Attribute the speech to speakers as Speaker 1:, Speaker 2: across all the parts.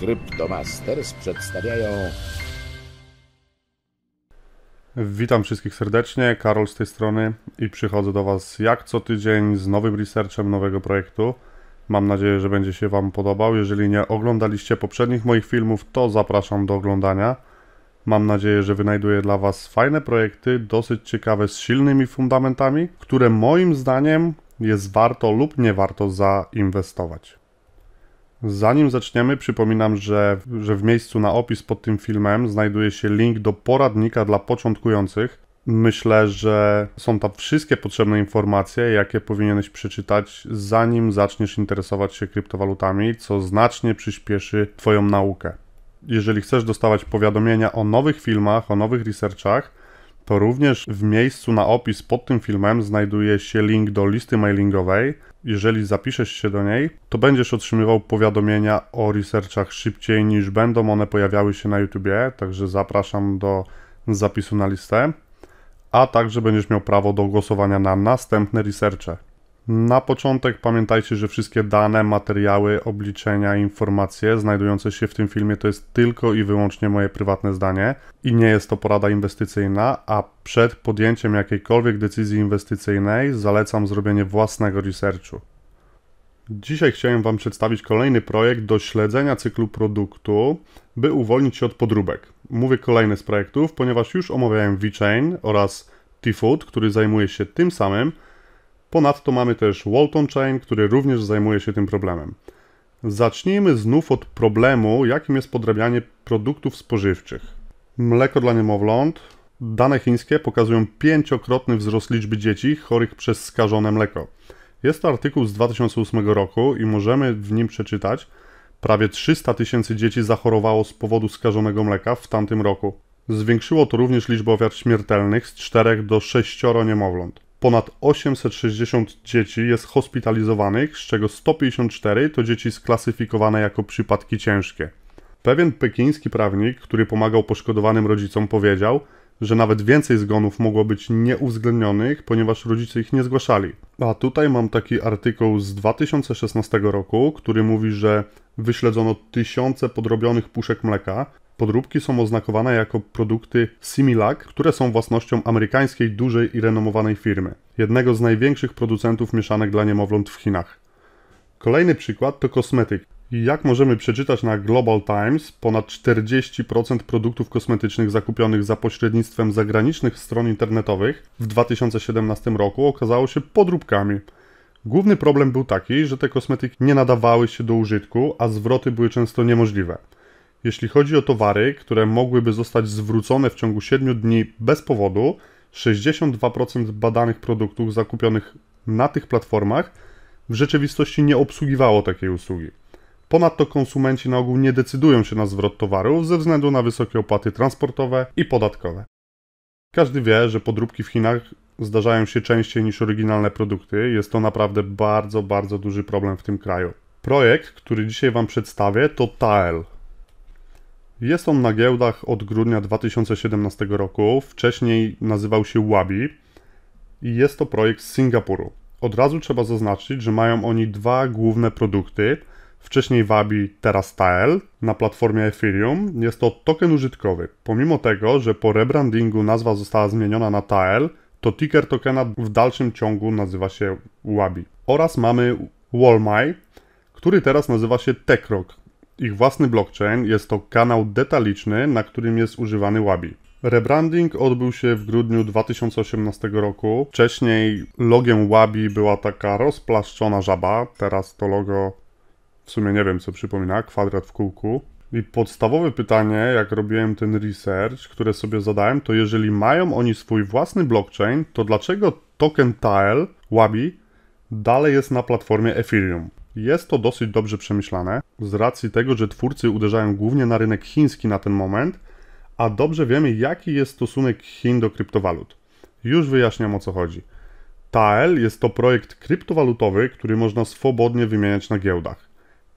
Speaker 1: Cryptomasters przedstawiają. Witam wszystkich serdecznie, Karol z tej strony i przychodzę do Was jak co tydzień z nowym researchem nowego projektu. Mam nadzieję, że będzie się Wam podobał. Jeżeli nie oglądaliście poprzednich moich filmów, to zapraszam do oglądania. Mam nadzieję, że wynajduję dla Was fajne projekty, dosyć ciekawe, z silnymi fundamentami, które moim zdaniem jest warto lub nie warto zainwestować. Zanim zaczniemy, przypominam, że, że w miejscu na opis pod tym filmem znajduje się link do poradnika dla początkujących. Myślę, że są tam wszystkie potrzebne informacje, jakie powinieneś przeczytać, zanim zaczniesz interesować się kryptowalutami, co znacznie przyspieszy Twoją naukę. Jeżeli chcesz dostawać powiadomienia o nowych filmach, o nowych researchach, to również w miejscu na opis pod tym filmem znajduje się link do listy mailingowej. Jeżeli zapiszesz się do niej, to będziesz otrzymywał powiadomienia o researchach szybciej niż będą one pojawiały się na YouTubie, także zapraszam do zapisu na listę. A także będziesz miał prawo do głosowania na następne researche. Na początek pamiętajcie, że wszystkie dane, materiały, obliczenia, informacje znajdujące się w tym filmie to jest tylko i wyłącznie moje prywatne zdanie i nie jest to porada inwestycyjna, a przed podjęciem jakiejkolwiek decyzji inwestycyjnej zalecam zrobienie własnego researchu. Dzisiaj chciałem Wam przedstawić kolejny projekt do śledzenia cyklu produktu, by uwolnić się od podróbek. Mówię kolejny z projektów, ponieważ już omawiałem VeChain oraz TFood, który zajmuje się tym samym, Ponadto mamy też Walton Chain, który również zajmuje się tym problemem. Zacznijmy znów od problemu, jakim jest podrabianie produktów spożywczych. Mleko dla niemowląt. Dane chińskie pokazują pięciokrotny wzrost liczby dzieci chorych przez skażone mleko. Jest to artykuł z 2008 roku i możemy w nim przeczytać, prawie 300 tysięcy dzieci zachorowało z powodu skażonego mleka w tamtym roku. Zwiększyło to również liczbę ofiar śmiertelnych z 4 do 6 niemowląt ponad 860 dzieci jest hospitalizowanych, z czego 154 to dzieci sklasyfikowane jako przypadki ciężkie. Pewien pekiński prawnik, który pomagał poszkodowanym rodzicom, powiedział, że nawet więcej zgonów mogło być nieuwzględnionych, ponieważ rodzice ich nie zgłaszali. A tutaj mam taki artykuł z 2016 roku, który mówi, że wyśledzono tysiące podrobionych puszek mleka, Podróbki są oznakowane jako produkty Similac, które są własnością amerykańskiej dużej i renomowanej firmy, jednego z największych producentów mieszanek dla niemowląt w Chinach. Kolejny przykład to kosmetyk. Jak możemy przeczytać na Global Times, ponad 40% produktów kosmetycznych zakupionych za pośrednictwem zagranicznych stron internetowych w 2017 roku okazało się podróbkami. Główny problem był taki, że te kosmetyki nie nadawały się do użytku, a zwroty były często niemożliwe. Jeśli chodzi o towary, które mogłyby zostać zwrócone w ciągu 7 dni bez powodu, 62% badanych produktów zakupionych na tych platformach w rzeczywistości nie obsługiwało takiej usługi. Ponadto konsumenci na ogół nie decydują się na zwrot towarów ze względu na wysokie opłaty transportowe i podatkowe. Każdy wie, że podróbki w Chinach zdarzają się częściej niż oryginalne produkty. Jest to naprawdę bardzo, bardzo duży problem w tym kraju. Projekt, który dzisiaj Wam przedstawię, to TAEL jest on na giełdach od grudnia 2017 roku. Wcześniej nazywał się Wabi i jest to projekt z Singapuru. Od razu trzeba zaznaczyć, że mają oni dwa główne produkty. Wcześniej Wabi, teraz Tael na platformie Ethereum. Jest to token użytkowy. Pomimo tego, że po rebrandingu nazwa została zmieniona na Tael, to ticker tokena w dalszym ciągu nazywa się Wabi. Oraz mamy Walmai, który teraz nazywa się Tekrock ich własny blockchain, jest to kanał detaliczny, na którym jest używany Wabi. Rebranding odbył się w grudniu 2018 roku. Wcześniej logiem Wabi była taka rozplaszczona żaba, teraz to logo w sumie nie wiem co przypomina, kwadrat w kółku. I podstawowe pytanie, jak robiłem ten research, które sobie zadałem, to jeżeli mają oni swój własny blockchain, to dlaczego token Tile, Wabi, dalej jest na platformie Ethereum? Jest to dosyć dobrze przemyślane, z racji tego, że twórcy uderzają głównie na rynek chiński na ten moment, a dobrze wiemy, jaki jest stosunek Chin do kryptowalut. Już wyjaśniam o co chodzi. TAEL jest to projekt kryptowalutowy, który można swobodnie wymieniać na giełdach.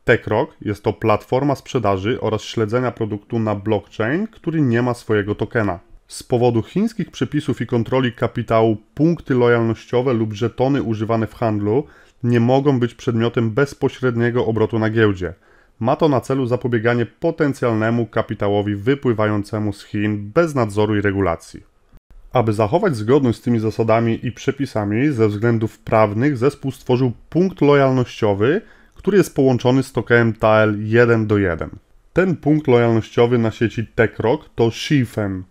Speaker 1: TechRock jest to platforma sprzedaży oraz śledzenia produktu na blockchain, który nie ma swojego tokena. Z powodu chińskich przepisów i kontroli kapitału punkty lojalnościowe lub żetony używane w handlu nie mogą być przedmiotem bezpośredniego obrotu na giełdzie. Ma to na celu zapobieganie potencjalnemu kapitałowi wypływającemu z Chin bez nadzoru i regulacji. Aby zachować zgodność z tymi zasadami i przepisami ze względów prawnych, zespół stworzył punkt lojalnościowy, który jest połączony z tokenem TAL 1 do 1. Ten punkt lojalnościowy na sieci TechRock to SHIFEN.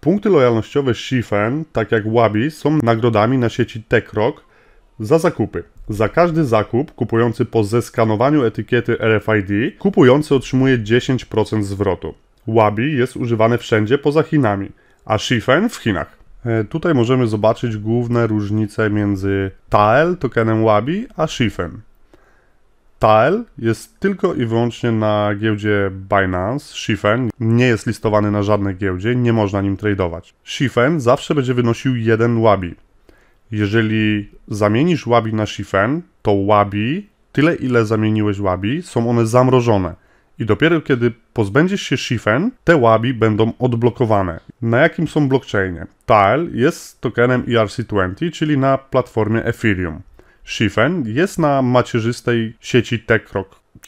Speaker 1: Punkty lojalnościowe SHIFEN, tak jak Wabi, są nagrodami na sieci TechRock, za zakupy. Za każdy zakup kupujący po zeskanowaniu etykiety RFID, kupujący otrzymuje 10% zwrotu. Wabi jest używane wszędzie poza Chinami, a Shifen w Chinach. E, tutaj możemy zobaczyć główne różnice między TAEL, tokenem Wabi, a Shifen. TAEL jest tylko i wyłącznie na giełdzie Binance. Shifen nie jest listowany na żadnej giełdzie, nie można nim tradeować. Shifen zawsze będzie wynosił jeden Wabi jeżeli zamienisz łabi na shifen, to łabi, tyle ile zamieniłeś łabi, są one zamrożone. I dopiero kiedy pozbędziesz się shifen, te łabi będą odblokowane. Na jakim są blockchainie? Tile jest tokenem ERC20, czyli na platformie Ethereum. Shifen jest na macierzystej sieci Tekroc.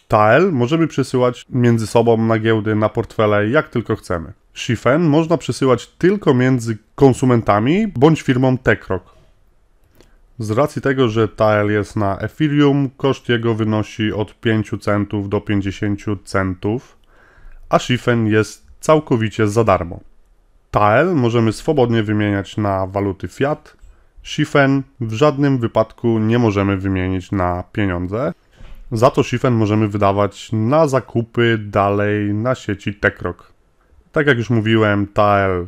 Speaker 1: Tile możemy przesyłać między sobą na giełdy, na portfele, jak tylko chcemy. Shifen można przesyłać tylko między konsumentami bądź firmą Tekroc. Z racji tego, że TAEL jest na Ethereum, koszt jego wynosi od 5 centów do 50 centów, a Shifen jest całkowicie za darmo. TAEL możemy swobodnie wymieniać na waluty fiat, Shifen w żadnym wypadku nie możemy wymienić na pieniądze. Za to Shifen możemy wydawać na zakupy dalej na sieci Tekroc. Tak jak już mówiłem, TAEL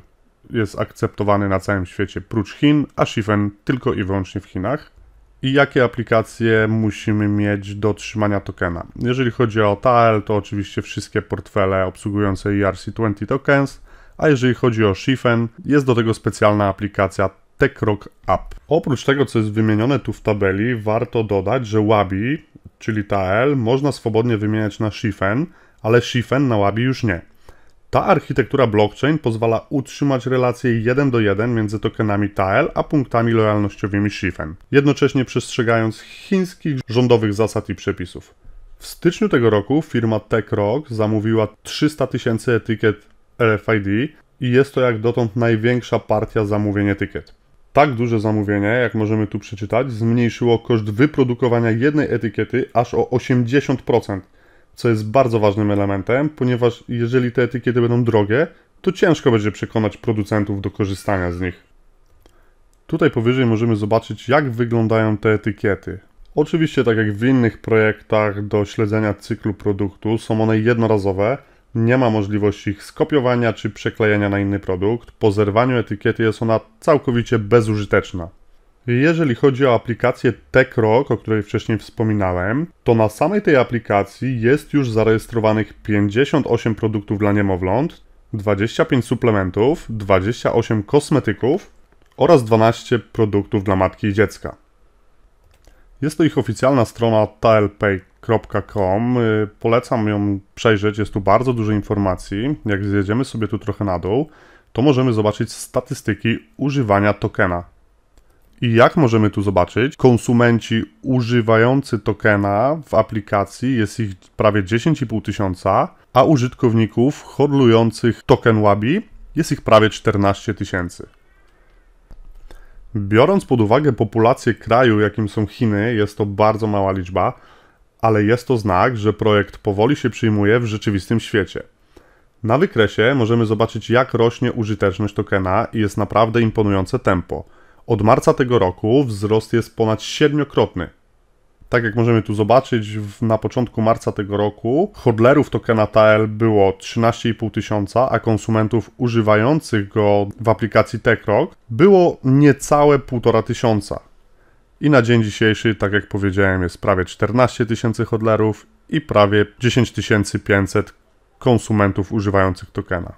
Speaker 1: jest akceptowany na całym świecie prócz Chin, a Shifen tylko i wyłącznie w Chinach. I jakie aplikacje musimy mieć do trzymania tokena? Jeżeli chodzi o TAL, to oczywiście wszystkie portfele obsługujące ERC20 tokens, a jeżeli chodzi o Shifen, jest do tego specjalna aplikacja TechRock App. Oprócz tego, co jest wymienione tu w tabeli, warto dodać, że Wabi, czyli TAL, można swobodnie wymieniać na Shifen, ale Shifen na Wabi już nie. Ta architektura blockchain pozwala utrzymać relacje 1 do 1 między tokenami TAEL a punktami lojalnościowymi SHIFEN, jednocześnie przestrzegając chińskich rządowych zasad i przepisów. W styczniu tego roku firma TechRock zamówiła 300 tysięcy etykiet RFID i jest to jak dotąd największa partia zamówień etykiet. Tak duże zamówienie, jak możemy tu przeczytać, zmniejszyło koszt wyprodukowania jednej etykiety aż o 80%, co jest bardzo ważnym elementem, ponieważ jeżeli te etykiety będą drogie, to ciężko będzie przekonać producentów do korzystania z nich. Tutaj powyżej możemy zobaczyć, jak wyglądają te etykiety. Oczywiście, tak jak w innych projektach do śledzenia cyklu produktu, są one jednorazowe, nie ma możliwości ich skopiowania czy przeklejenia na inny produkt. Po zerwaniu etykiety jest ona całkowicie bezużyteczna. Jeżeli chodzi o aplikację TechRock, o której wcześniej wspominałem, to na samej tej aplikacji jest już zarejestrowanych 58 produktów dla niemowląt, 25 suplementów, 28 kosmetyków oraz 12 produktów dla matki i dziecka. Jest to ich oficjalna strona tlpay.com. Polecam ją przejrzeć, jest tu bardzo dużo informacji. Jak zjedziemy sobie tu trochę na dół, to możemy zobaczyć statystyki używania tokena. I jak możemy tu zobaczyć, konsumenci używający tokena w aplikacji jest ich prawie 10,5 tysiąca, a użytkowników hodlujących token Wabi jest ich prawie 14 tysięcy. Biorąc pod uwagę populację kraju, jakim są Chiny, jest to bardzo mała liczba, ale jest to znak, że projekt powoli się przyjmuje w rzeczywistym świecie. Na wykresie możemy zobaczyć, jak rośnie użyteczność tokena i jest naprawdę imponujące tempo – od marca tego roku wzrost jest ponad siedmiokrotny. Tak jak możemy tu zobaczyć, na początku marca tego roku hodlerów tokena TAL było 13,5 tysiąca, a konsumentów używających go w aplikacji TechRock było niecałe 1,5 tysiąca. I na dzień dzisiejszy, tak jak powiedziałem, jest prawie 14 tysięcy hodlerów i prawie 10 500 konsumentów używających tokena.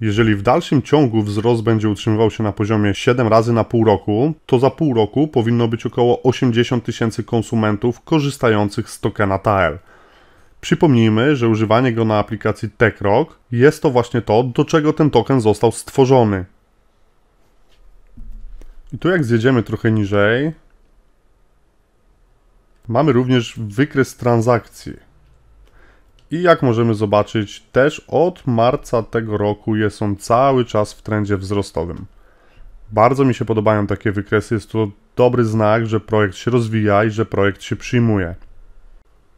Speaker 1: Jeżeli w dalszym ciągu wzrost będzie utrzymywał się na poziomie 7 razy na pół roku, to za pół roku powinno być około 80 tysięcy konsumentów korzystających z tokena TAEL. Przypomnijmy, że używanie go na aplikacji TechRock jest to właśnie to, do czego ten token został stworzony. I tu jak zjedziemy trochę niżej, mamy również wykres transakcji. I jak możemy zobaczyć, też od marca tego roku jest on cały czas w trendzie wzrostowym. Bardzo mi się podobają takie wykresy, jest to dobry znak, że projekt się rozwija i że projekt się przyjmuje.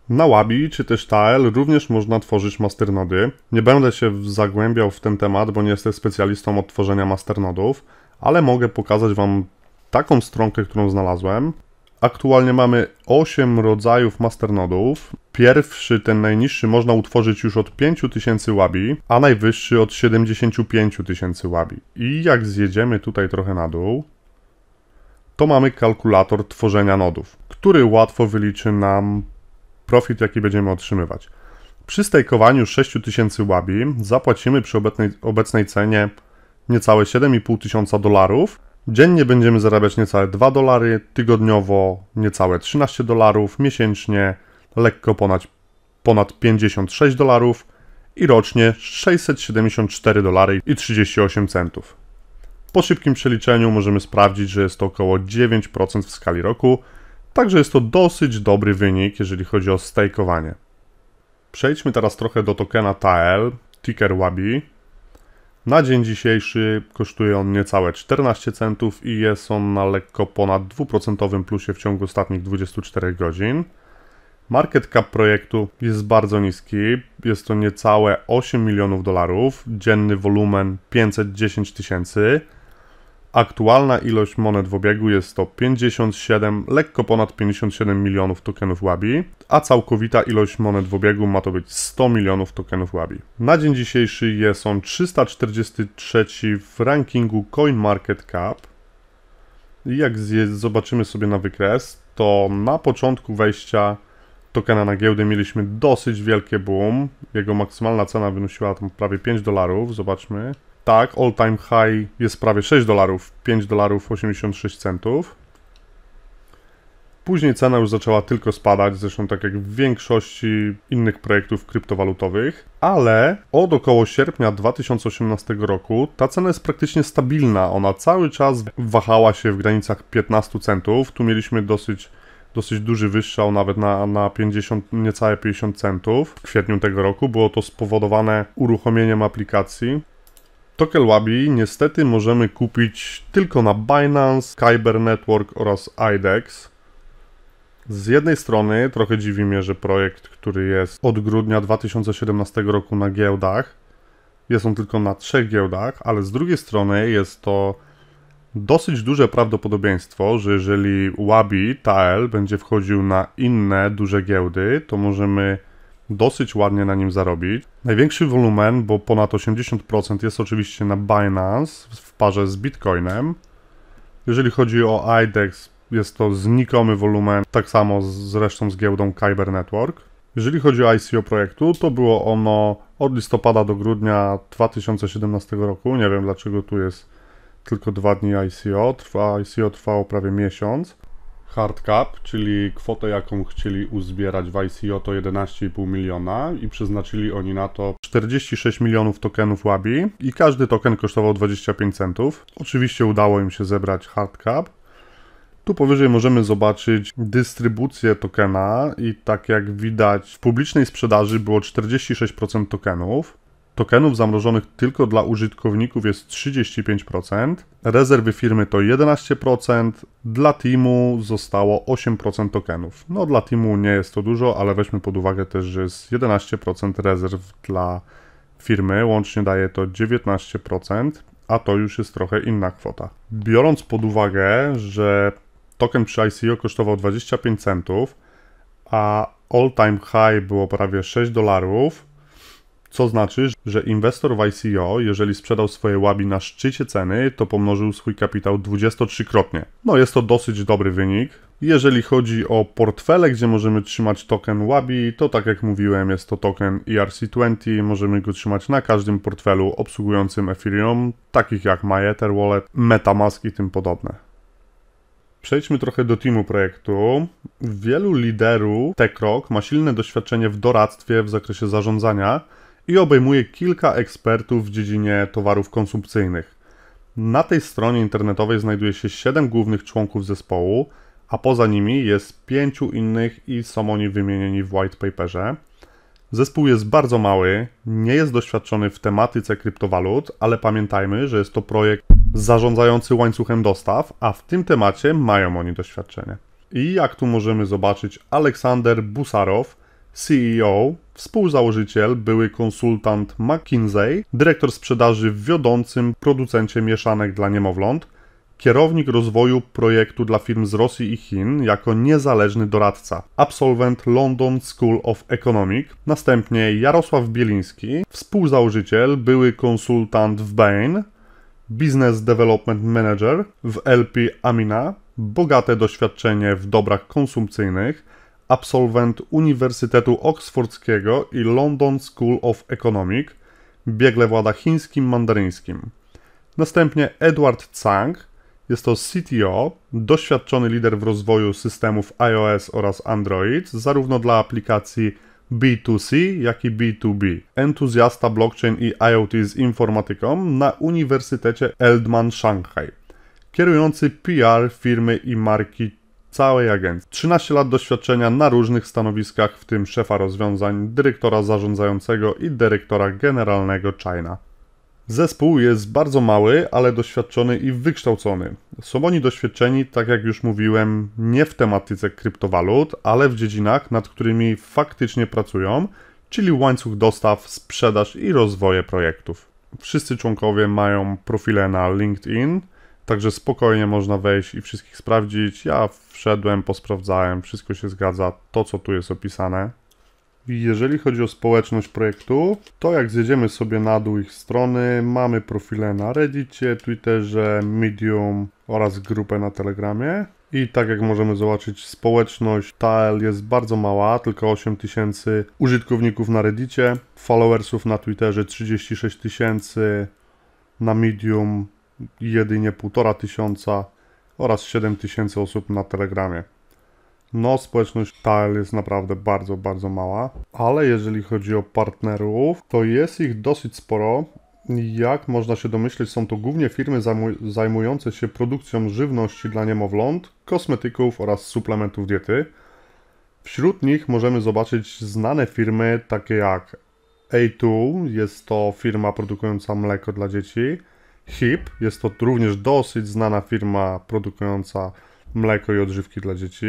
Speaker 1: Na Łabi czy też Tael również można tworzyć masternody. Nie będę się zagłębiał w ten temat, bo nie jestem specjalistą od tworzenia masternodów, ale mogę pokazać Wam taką stronkę, którą znalazłem. Aktualnie mamy 8 rodzajów masternodów. Pierwszy, ten najniższy, można utworzyć już od 5000 łabi, a najwyższy od 75000 tysięcy łabi. I jak zjedziemy tutaj trochę na dół, to mamy kalkulator tworzenia nodów, który łatwo wyliczy nam profit, jaki będziemy otrzymywać. Przy stejkowaniu 6000 łabi zapłacimy przy obecnej, obecnej cenie niecałe 7500 dolarów, Dziennie będziemy zarabiać niecałe 2 dolary, tygodniowo niecałe 13 dolarów, miesięcznie lekko ponad, ponad 56 dolarów i rocznie 674 dolary i 38 centów. Po szybkim przeliczeniu możemy sprawdzić, że jest to około 9% w skali roku, także jest to dosyć dobry wynik, jeżeli chodzi o stajkowanie. Przejdźmy teraz trochę do tokena TAEL, ticker WABI, na dzień dzisiejszy kosztuje on niecałe 14 centów i jest on na lekko ponad 2% plusie w ciągu ostatnich 24 godzin. Market cap projektu jest bardzo niski, jest to niecałe 8 milionów dolarów, dzienny wolumen 510 tysięcy. Aktualna ilość monet w obiegu jest to 57, lekko ponad 57 milionów tokenów łabi, a całkowita ilość monet w obiegu ma to być 100 milionów tokenów łabi. Na dzień dzisiejszy jest on 343 w rankingu CoinMarketCap. I jak zobaczymy sobie na wykres, to na początku wejścia tokena na giełdę mieliśmy dosyć wielkie boom. Jego maksymalna cena wynosiła tam prawie 5 dolarów, zobaczmy. Tak, all time high jest prawie 6 dolarów, 5 dolarów 86 centów. Później cena już zaczęła tylko spadać, zresztą tak jak w większości innych projektów kryptowalutowych, ale od około sierpnia 2018 roku ta cena jest praktycznie stabilna. Ona cały czas wahała się w granicach 15 centów. Tu mieliśmy dosyć, dosyć duży wyższał, nawet na, na 50, niecałe 50 centów w kwietniu tego roku. Było to spowodowane uruchomieniem aplikacji Tokel Wabi niestety możemy kupić tylko na Binance, Kyber Network oraz IDEX. Z jednej strony trochę dziwi mnie, że projekt, który jest od grudnia 2017 roku na giełdach, jest on tylko na trzech giełdach, ale z drugiej strony jest to dosyć duże prawdopodobieństwo, że jeżeli Wabi, TAL będzie wchodził na inne duże giełdy, to możemy dosyć ładnie na nim zarobić. Największy wolumen, bo ponad 80% jest oczywiście na Binance w parze z Bitcoinem. Jeżeli chodzi o IDEX, jest to znikomy wolumen, tak samo zresztą z giełdą Kyber Network. Jeżeli chodzi o ICO projektu, to było ono od listopada do grudnia 2017 roku. Nie wiem dlaczego tu jest tylko dwa dni ICO. Trwa, ICO trwało prawie miesiąc hard cap, czyli kwotę, jaką chcieli uzbierać w ICO, to 11,5 miliona i przeznaczyli oni na to 46 milionów tokenów Wabi i każdy token kosztował 25 centów. Oczywiście udało im się zebrać hard cap. Tu powyżej możemy zobaczyć dystrybucję tokena i tak jak widać w publicznej sprzedaży było 46% tokenów, Tokenów zamrożonych tylko dla użytkowników jest 35%, rezerwy firmy to 11%, dla teamu zostało 8% tokenów. No dla teamu nie jest to dużo, ale weźmy pod uwagę też, że jest 11% rezerw dla firmy, łącznie daje to 19%, a to już jest trochę inna kwota. Biorąc pod uwagę, że token przy ICO kosztował 25 centów, a all time high było prawie 6 dolarów, co znaczy, że inwestor w ICO, jeżeli sprzedał swoje łabi na szczycie ceny, to pomnożył swój kapitał 23-krotnie. No jest to dosyć dobry wynik. Jeżeli chodzi o portfele, gdzie możemy trzymać token łabi, to tak jak mówiłem, jest to token ERC20. Możemy go trzymać na każdym portfelu obsługującym Ethereum, takich jak MyEther Wallet, Metamask i tym podobne. Przejdźmy trochę do teamu projektu. Wielu liderów TeKrok ma silne doświadczenie w doradztwie w zakresie zarządzania, i obejmuje kilka ekspertów w dziedzinie towarów konsumpcyjnych. Na tej stronie internetowej znajduje się 7 głównych członków zespołu, a poza nimi jest 5 innych i są oni wymienieni w white paperze. Zespół jest bardzo mały, nie jest doświadczony w tematyce kryptowalut, ale pamiętajmy, że jest to projekt zarządzający łańcuchem dostaw, a w tym temacie mają oni doświadczenie. I jak tu możemy zobaczyć, Aleksander Busarow CEO, współzałożyciel, były konsultant McKinsey, dyrektor sprzedaży w wiodącym producencie mieszanek dla niemowląt, kierownik rozwoju projektu dla firm z Rosji i Chin jako niezależny doradca, absolwent London School of Economic, następnie Jarosław Bieliński, współzałożyciel, były konsultant w Bain, Business Development Manager w LP Amina, bogate doświadczenie w dobrach konsumpcyjnych, absolwent Uniwersytetu Oksfordzkiego i London School of Economic, biegle włada chińskim mandaryńskim. Następnie Edward Tsang, jest to CTO, doświadczony lider w rozwoju systemów iOS oraz Android, zarówno dla aplikacji B2C, jak i B2B. Entuzjasta blockchain i IoT z informatyką na Uniwersytecie Eldman Shanghai. Kierujący PR firmy i marki całej agencji. 13 lat doświadczenia na różnych stanowiskach, w tym szefa rozwiązań, dyrektora zarządzającego i dyrektora generalnego China. Zespół jest bardzo mały, ale doświadczony i wykształcony. Są oni doświadczeni, tak jak już mówiłem, nie w tematyce kryptowalut, ale w dziedzinach, nad którymi faktycznie pracują, czyli łańcuch dostaw, sprzedaż i rozwoje projektów. Wszyscy członkowie mają profile na LinkedIn, Także spokojnie można wejść i wszystkich sprawdzić. Ja wszedłem, posprawdzałem, wszystko się zgadza, to co tu jest opisane. jeżeli chodzi o społeczność projektu, to jak zjedziemy sobie na dół ich strony, mamy profile na Reddicie, Twitterze, Medium oraz grupę na Telegramie. I tak jak możemy zobaczyć, społeczność TAL jest bardzo mała, tylko 8 tysięcy użytkowników na Reddicie, followersów na Twitterze 36 tysięcy, na Medium jedynie 1,5 tysiąca oraz 7 tysięcy osób na Telegramie. No, społeczność TAL jest naprawdę bardzo, bardzo mała, ale jeżeli chodzi o partnerów, to jest ich dosyć sporo. Jak można się domyśleć, są to głównie firmy zajmujące się produkcją żywności dla niemowląt, kosmetyków oraz suplementów diety. Wśród nich możemy zobaczyć znane firmy takie jak A2, jest to firma produkująca mleko dla dzieci, HIP. Jest to również dosyć znana firma produkująca mleko i odżywki dla dzieci.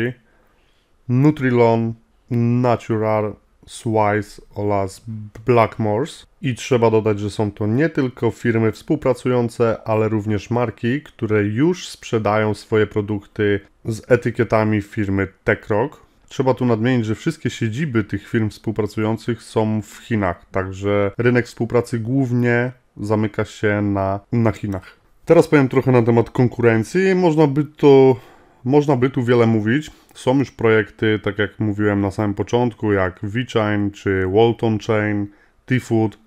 Speaker 1: Nutrilon, Natural, Swise oraz Blackmores. I trzeba dodać, że są to nie tylko firmy współpracujące, ale również marki, które już sprzedają swoje produkty z etykietami firmy Tekrock. Trzeba tu nadmienić, że wszystkie siedziby tych firm współpracujących są w Chinach, także rynek współpracy głównie zamyka się na, na Chinach. Teraz powiem trochę na temat konkurencji. Można by tu można by tu wiele mówić. Są już projekty, tak jak mówiłem na samym początku, jak VeChain czy Walton Chain, T-Food,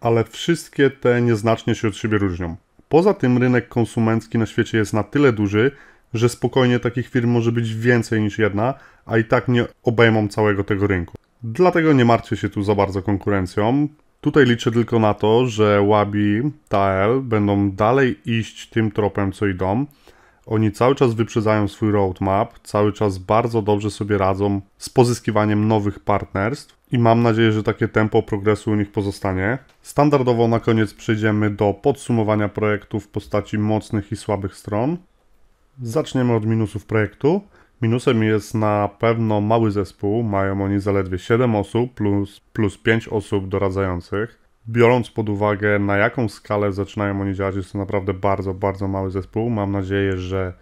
Speaker 1: ale wszystkie te nieznacznie się od siebie różnią. Poza tym rynek konsumencki na świecie jest na tyle duży, że spokojnie takich firm może być więcej niż jedna, a i tak nie obejmą całego tego rynku. Dlatego nie martwcie się tu za bardzo konkurencją. Tutaj liczę tylko na to, że Wabi, Tael będą dalej iść tym tropem, co idą. Oni cały czas wyprzedzają swój roadmap, cały czas bardzo dobrze sobie radzą z pozyskiwaniem nowych partnerstw i mam nadzieję, że takie tempo progresu u nich pozostanie. Standardowo na koniec przejdziemy do podsumowania projektu w postaci mocnych i słabych stron. Zaczniemy od minusów projektu. Minusem jest na pewno mały zespół, mają oni zaledwie 7 osób plus, plus 5 osób doradzających. Biorąc pod uwagę na jaką skalę zaczynają oni działać, jest to naprawdę bardzo, bardzo mały zespół. Mam nadzieję, że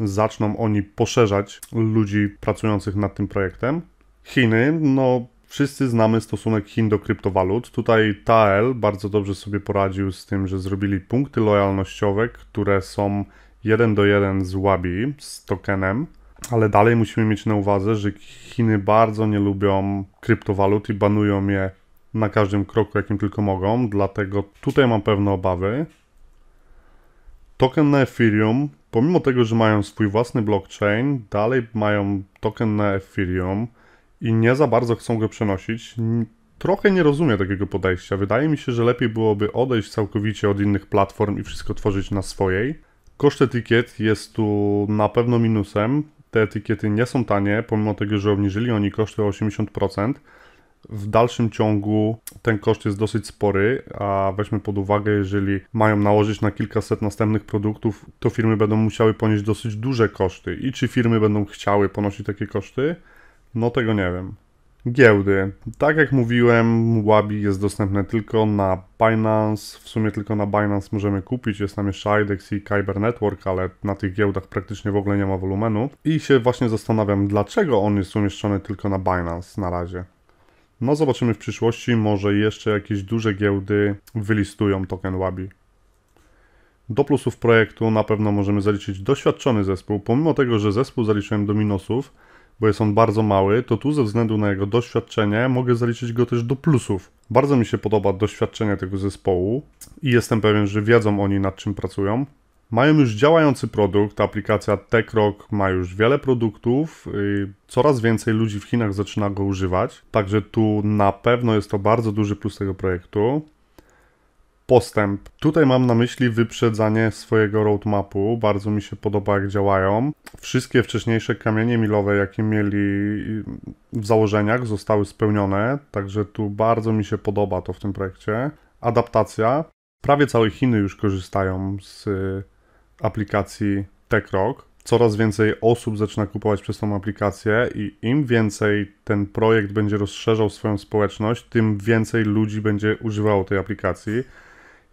Speaker 1: zaczną oni poszerzać ludzi pracujących nad tym projektem. Chiny, no wszyscy znamy stosunek Chin do kryptowalut. Tutaj TAL bardzo dobrze sobie poradził z tym, że zrobili punkty lojalnościowe, które są 1 do 1 z Wabi, z tokenem ale dalej musimy mieć na uwadze, że Chiny bardzo nie lubią kryptowalut i banują je na każdym kroku, jakim tylko mogą, dlatego tutaj mam pewne obawy. Token na Ethereum, pomimo tego, że mają swój własny blockchain, dalej mają token na Ethereum i nie za bardzo chcą go przenosić. Trochę nie rozumiem takiego podejścia. Wydaje mi się, że lepiej byłoby odejść całkowicie od innych platform i wszystko tworzyć na swojej. Koszt etykiet jest tu na pewno minusem, te etykiety nie są tanie, pomimo tego, że obniżyli oni koszty o 80%. W dalszym ciągu ten koszt jest dosyć spory, a weźmy pod uwagę, jeżeli mają nałożyć na kilkaset następnych produktów, to firmy będą musiały ponieść dosyć duże koszty. I czy firmy będą chciały ponosić takie koszty? No tego nie wiem. Giełdy. Tak jak mówiłem, Wabi jest dostępne tylko na Binance. W sumie tylko na Binance możemy kupić. Jest tam jeszcze IDEX i Kyber Network, ale na tych giełdach praktycznie w ogóle nie ma wolumenu. I się właśnie zastanawiam, dlaczego on jest umieszczony tylko na Binance na razie. No zobaczymy w przyszłości, może jeszcze jakieś duże giełdy wylistują token Wabi. Do plusów projektu na pewno możemy zaliczyć doświadczony zespół. Pomimo tego, że zespół zaliczyłem do minusów, bo jest on bardzo mały, to tu ze względu na jego doświadczenie mogę zaliczyć go też do plusów. Bardzo mi się podoba doświadczenie tego zespołu i jestem pewien, że wiedzą oni nad czym pracują. Mają już działający produkt, aplikacja TechRock ma już wiele produktów, y, coraz więcej ludzi w Chinach zaczyna go używać, także tu na pewno jest to bardzo duży plus tego projektu postęp. Tutaj mam na myśli wyprzedzanie swojego roadmapu. Bardzo mi się podoba, jak działają. Wszystkie wcześniejsze kamienie milowe, jakie mieli w założeniach, zostały spełnione, także tu bardzo mi się podoba to w tym projekcie. Adaptacja. Prawie całe Chiny już korzystają z y, aplikacji TechRock. Coraz więcej osób zaczyna kupować przez tą aplikację i im więcej ten projekt będzie rozszerzał swoją społeczność, tym więcej ludzi będzie używało tej aplikacji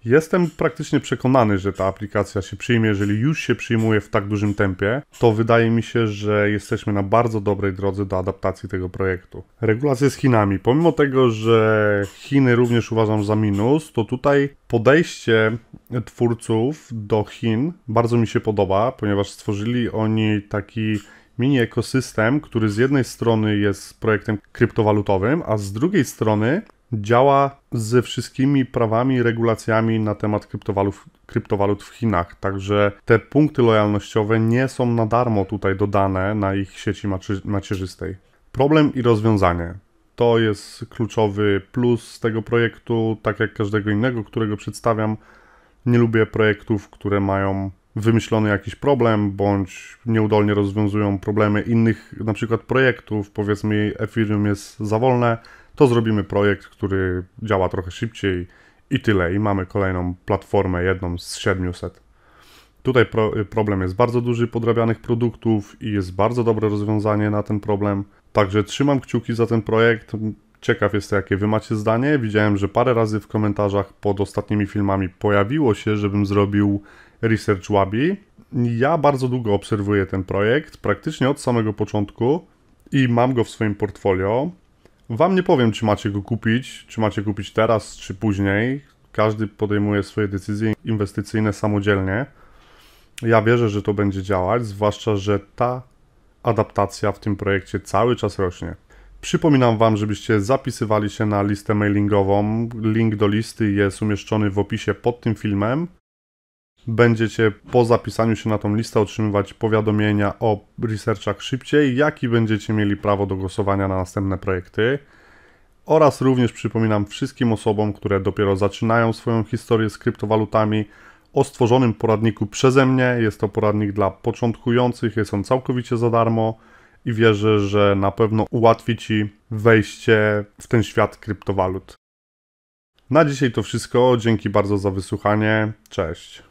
Speaker 1: Jestem praktycznie przekonany, że ta aplikacja się przyjmie. Jeżeli już się przyjmuje w tak dużym tempie, to wydaje mi się, że jesteśmy na bardzo dobrej drodze do adaptacji tego projektu. Regulacje z Chinami. Pomimo tego, że Chiny również uważam za minus, to tutaj podejście twórców do Chin bardzo mi się podoba, ponieważ stworzyli oni taki mini ekosystem, który z jednej strony jest projektem kryptowalutowym, a z drugiej strony działa ze wszystkimi prawami i regulacjami na temat kryptowalut, kryptowalut w Chinach. Także te punkty lojalnościowe nie są na darmo tutaj dodane na ich sieci macierzystej. Problem i rozwiązanie. To jest kluczowy plus tego projektu, tak jak każdego innego, którego przedstawiam. Nie lubię projektów, które mają wymyślony jakiś problem, bądź nieudolnie rozwiązują problemy innych na przykład projektów. Powiedzmy, Ethereum jest za wolne, to zrobimy projekt, który działa trochę szybciej i tyle. I mamy kolejną platformę, jedną z 700. Tutaj pro, problem jest bardzo duży podrabianych produktów i jest bardzo dobre rozwiązanie na ten problem. Także trzymam kciuki za ten projekt. Ciekaw jestem, jakie wy macie zdanie. Widziałem, że parę razy w komentarzach pod ostatnimi filmami pojawiło się, żebym zrobił research Wabi. Ja bardzo długo obserwuję ten projekt, praktycznie od samego początku i mam go w swoim portfolio. Wam nie powiem, czy macie go kupić, czy macie kupić teraz, czy później. Każdy podejmuje swoje decyzje inwestycyjne samodzielnie. Ja wierzę, że to będzie działać, zwłaszcza, że ta adaptacja w tym projekcie cały czas rośnie. Przypominam Wam, żebyście zapisywali się na listę mailingową. Link do listy jest umieszczony w opisie pod tym filmem będziecie po zapisaniu się na tą listę otrzymywać powiadomienia o researchach szybciej, jak i będziecie mieli prawo do głosowania na następne projekty. Oraz również przypominam wszystkim osobom, które dopiero zaczynają swoją historię z kryptowalutami, o stworzonym poradniku przeze mnie. Jest to poradnik dla początkujących, jest on całkowicie za darmo i wierzę, że na pewno ułatwi Ci wejście w ten świat kryptowalut. Na dzisiaj to wszystko. Dzięki bardzo za wysłuchanie. Cześć.